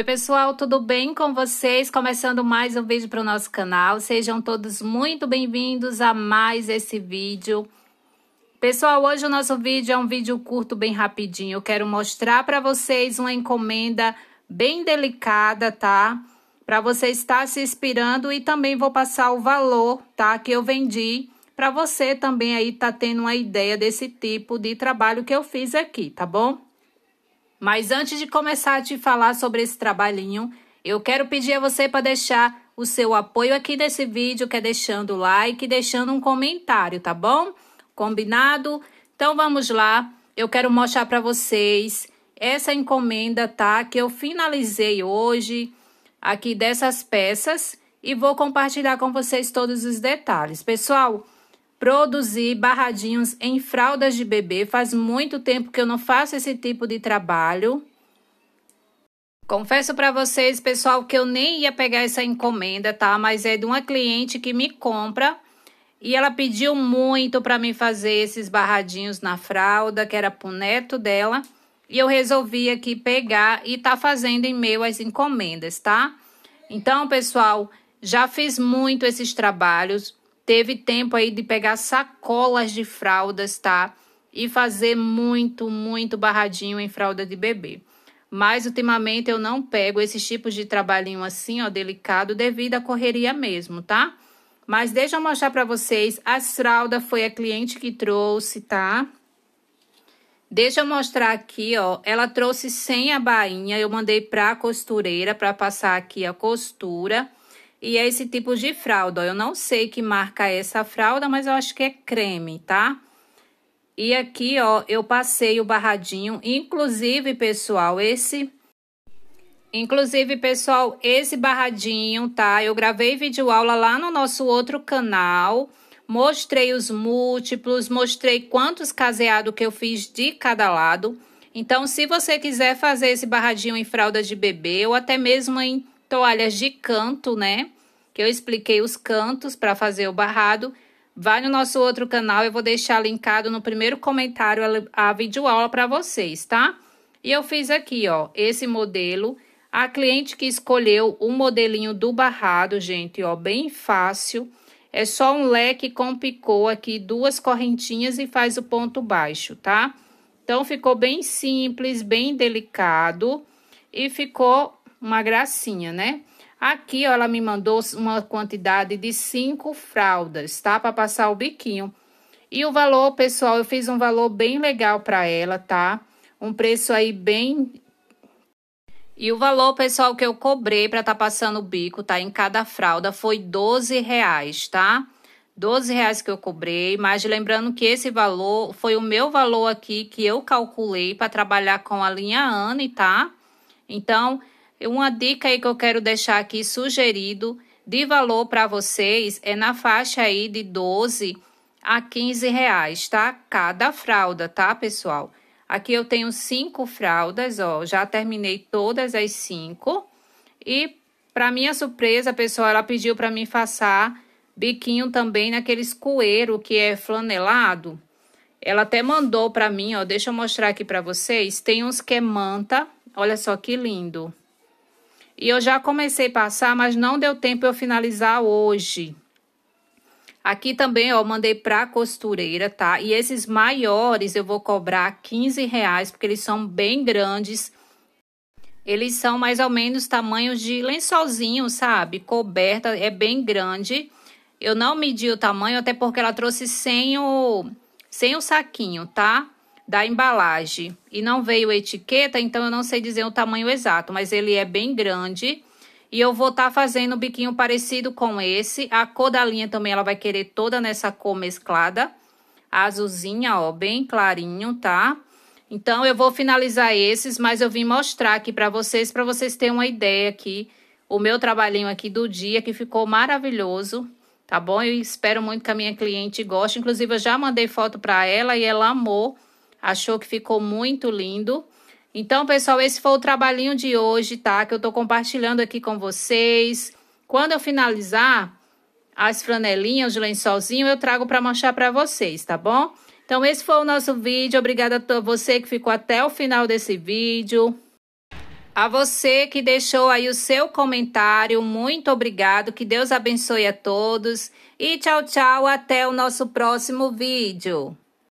Oi, pessoal, tudo bem com vocês? Começando mais um vídeo para o nosso canal. Sejam todos muito bem-vindos a mais esse vídeo. Pessoal, hoje o nosso vídeo é um vídeo curto, bem rapidinho. Eu quero mostrar para vocês uma encomenda bem delicada, tá? Para você estar se inspirando e também vou passar o valor, tá? Que eu vendi para você também aí tá tendo uma ideia desse tipo de trabalho que eu fiz aqui, tá bom? Mas antes de começar a te falar sobre esse trabalhinho, eu quero pedir a você para deixar o seu apoio aqui nesse vídeo, que é deixando o like, deixando um comentário, tá bom? Combinado? Então vamos lá. Eu quero mostrar para vocês essa encomenda, tá? Que eu finalizei hoje aqui dessas peças e vou compartilhar com vocês todos os detalhes. Pessoal, produzir barradinhos em fraldas de bebê. Faz muito tempo que eu não faço esse tipo de trabalho. Confesso para vocês, pessoal, que eu nem ia pegar essa encomenda, tá? Mas é de uma cliente que me compra e ela pediu muito para mim fazer esses barradinhos na fralda, que era pro neto dela. E eu resolvi aqui pegar e tá fazendo em meio às encomendas, tá? Então, pessoal, já fiz muito esses trabalhos teve tempo aí de pegar sacolas de fraldas, tá? E fazer muito, muito barradinho em fralda de bebê. Mas ultimamente eu não pego esses tipos de trabalhinho assim, ó, delicado, devido à correria mesmo, tá? Mas deixa eu mostrar para vocês, as fraldas foi a cliente que trouxe, tá? Deixa eu mostrar aqui, ó, ela trouxe sem a bainha, eu mandei pra costureira para passar aqui a costura. E é esse tipo de fralda. Eu não sei que marca é essa fralda, mas eu acho que é creme, tá? E aqui, ó, eu passei o barradinho. Inclusive, pessoal, esse... Inclusive, pessoal, esse barradinho, tá? Eu gravei vídeo aula lá no nosso outro canal. Mostrei os múltiplos, mostrei quantos caseados que eu fiz de cada lado. Então, se você quiser fazer esse barradinho em fralda de bebê ou até mesmo em toalhas de canto, né? Que eu expliquei os cantos para fazer o barrado. Vai no nosso outro canal, eu vou deixar linkado no primeiro comentário a videoaula para vocês, tá? E eu fiz aqui, ó, esse modelo. A cliente que escolheu o um modelinho do barrado, gente, ó, bem fácil. É só um leque com picô aqui, duas correntinhas e faz o ponto baixo, tá? Então, ficou bem simples, bem delicado e ficou uma gracinha, né? Aqui, ó, ela me mandou uma quantidade de cinco fraldas, tá? Para passar o biquinho. E o valor, pessoal, eu fiz um valor bem legal para ela, tá? Um preço aí bem... E o valor, pessoal, que eu cobrei para tá passando o bico, tá? Em cada fralda foi 12 reais, tá? 12 reais que eu cobrei, mas lembrando que esse valor foi o meu valor aqui que eu calculei para trabalhar com a linha Anne, tá? Então, uma dica aí que eu quero deixar aqui sugerido de valor para vocês é na faixa aí de 12 a 15 reais, tá? Cada fralda, tá, pessoal? Aqui eu tenho cinco fraldas, ó, já terminei todas as cinco. E para minha surpresa, pessoal, ela pediu para mim passar biquinho também naqueles coeiro que é flanelado. Ela até mandou para mim, ó, deixa eu mostrar aqui para vocês. Tem uns que é manta, olha só que lindo. E eu já comecei a passar, mas não deu tempo eu finalizar hoje. Aqui também, ó, mandei para costureira, tá? E esses maiores eu vou cobrar 15 reais, porque eles são bem grandes. Eles são mais ou menos tamanhos de lençolzinho, sabe? Coberta, é bem grande. Eu não medi o tamanho, até porque ela trouxe sem o, sem o saquinho, tá? da embalagem e não veio etiqueta, então eu não sei dizer o tamanho exato, mas ele é bem grande. E eu vou estar tá fazendo um biquinho parecido com esse. A cor da linha também ela vai querer toda nessa cor mesclada. Azulzinha, ó, bem clarinho, tá? Então, eu vou finalizar esses, mas eu vim mostrar aqui para vocês, para vocês terem uma ideia aqui. O meu trabalhinho aqui do dia, que ficou maravilhoso, tá bom? Eu espero muito que a minha cliente goste. Inclusive, eu já mandei foto para ela e ela amou achou que ficou muito lindo. Então, pessoal, esse foi o trabalhinho de hoje, tá? Que eu tô compartilhando aqui com vocês. Quando eu finalizar as flanelinhas, o lençolzinho, eu trago para mostrar para vocês, tá bom? Então, esse foi o nosso vídeo. Obrigada a você que ficou até o final desse vídeo. A você que deixou aí o seu comentário, muito obrigado. Que Deus abençoe a todos. E tchau, tchau. Até o nosso próximo vídeo.